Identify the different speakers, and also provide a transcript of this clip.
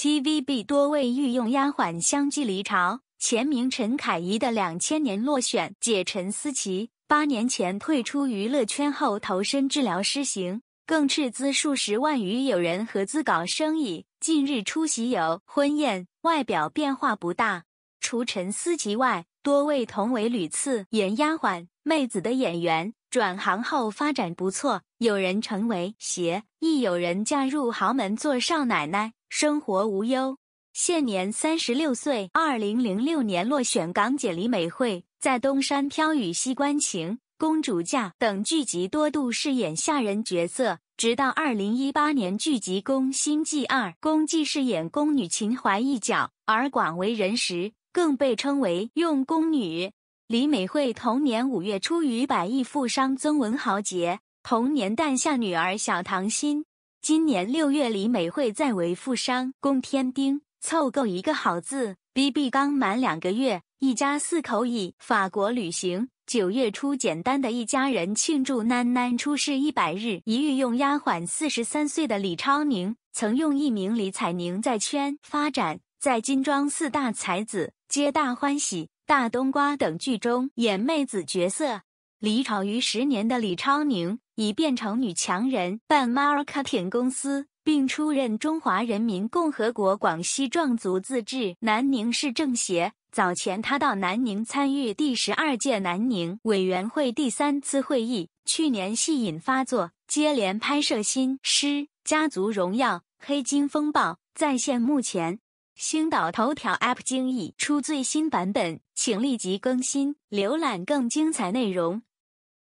Speaker 1: TVB 多位御用丫鬟相继离巢，前名陈凯怡的两千年落选姐陈思琪八年前退出娱乐圈后投身治疗师行，更斥资数十万与友人合资搞生意。近日出席有婚宴，外表变化不大。除陈思琪外，多位同为屡次演丫鬟妹子的演员。转行后发展不错，有人成为鞋，亦有人嫁入豪门做少奶奶，生活无忧。现年三十六岁，二零零六年落选港姐李美慧，在《东山飘雨西关情》《公主嫁》等剧集多度饰演下人角色，直到二零一八年剧集《宫心计二宫计》饰演宫女秦淮一角而广为人识，更被称为“用宫女”。李美慧同年五月初与百亿富商曾文豪结，同年诞下女儿小唐心。今年六月，李美慧再为富商龚天丁凑够一个好字。BB 刚满两个月，一家四口已法国旅行。九月初，简单的一家人庆祝囡囡出世一百日。一御用丫鬟四十三岁的李超宁曾用一名李彩宁在圈发展，在金装四大才子，皆大欢喜。《大冬瓜》等剧中演妹子角色，离巢于十年的李超宁已变成女强人，办 m a r k e t i n g 公司，并出任中华人民共和国广西壮族自治南宁市政协。早前他到南宁参与第十二届南宁委员会第三次会议。去年戏瘾发作，接连拍摄新诗《家族荣耀》《黑金风暴》在线目前。星岛头条 App 精益出最新版本，请立即更新，浏览更精彩内容。